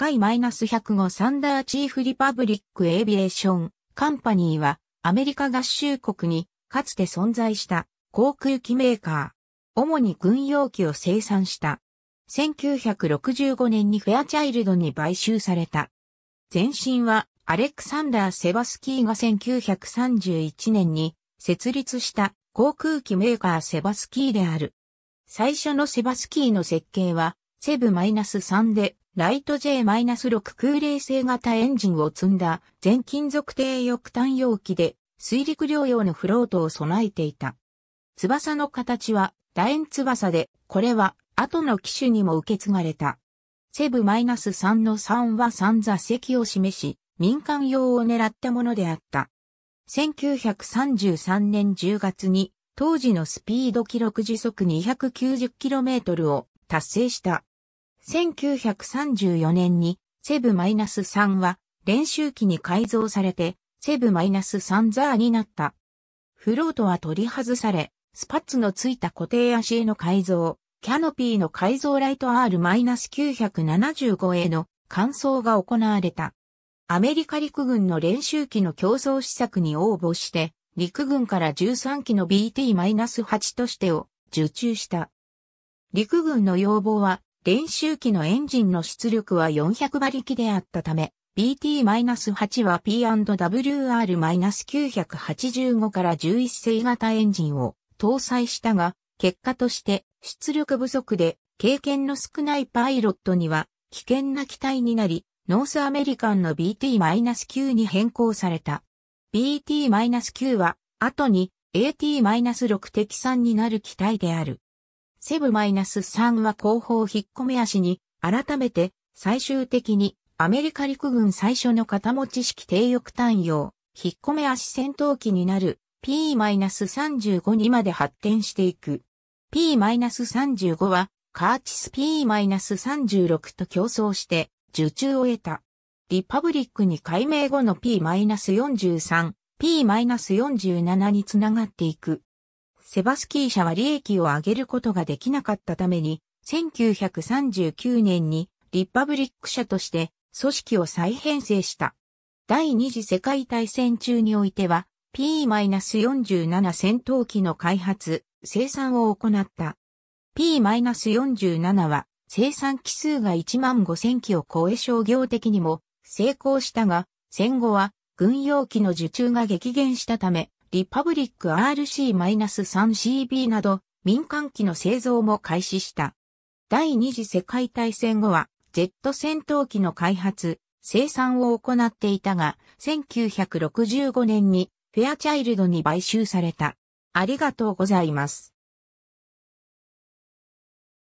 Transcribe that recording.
回 -105 サンダーチーフリパブリックエビエーションカンパニーはアメリカ合衆国にかつて存在した航空機メーカー。主に軍用機を生産した。1965年にフェアチャイルドに買収された。前身はアレクサンダー・セバスキーが1931年に設立した航空機メーカーセバスキーである。最初のセバスキーの設計はセブ -3 でライト J-6 空冷性型エンジンを積んだ全金属低翼単容器で水陸両用のフロートを備えていた。翼の形は楕円翼で、これは後の機種にも受け継がれた。セブ -3 の3は3座席を示し、民間用を狙ったものであった。1933年10月に当時のスピード記録時速 290km を達成した。1934年にセブ -3 は練習機に改造されてセブ -3 ザーになった。フロートは取り外され、スパッツのついた固定足への改造、キャノピーの改造ライト R-975 への換装が行われた。アメリカ陸軍の練習機の競争施策に応募して、陸軍から13機の BT-8 としてを受注した。陸軍の要望は練習機のエンジンの出力は400馬力であったため、BT-8 は P&WR-985 から11世型エンジンを搭載したが、結果として出力不足で経験の少ないパイロットには危険な機体になり、ノースアメリカンの BT-9 に変更された。BT-9 は後に AT-6 敵3になる機体である。セブマイナス -3 は後方引っ込め足に、改めて、最終的に、アメリカ陸軍最初の型持ち式低翼単用、引っ込め足戦闘機になる P-35 にまで発展していく。P-35 は、カーチス P-36 と競争して、受注を得た。リパブリックに改名後の P-43、P-47 につながっていく。セバスキー社は利益を上げることができなかったために、1939年にリパブリック社として組織を再編成した。第二次世界大戦中においては P-47 戦闘機の開発、生産を行った。P-47 は生産機数が1万5000機を超え商業的にも成功したが、戦後は軍用機の受注が激減したため、リパブリック RC-3CB など民間機の製造も開始した。第二次世界大戦後はジェット戦闘機の開発、生産を行っていたが、1965年にフェアチャイルドに買収された。ありがとうございます。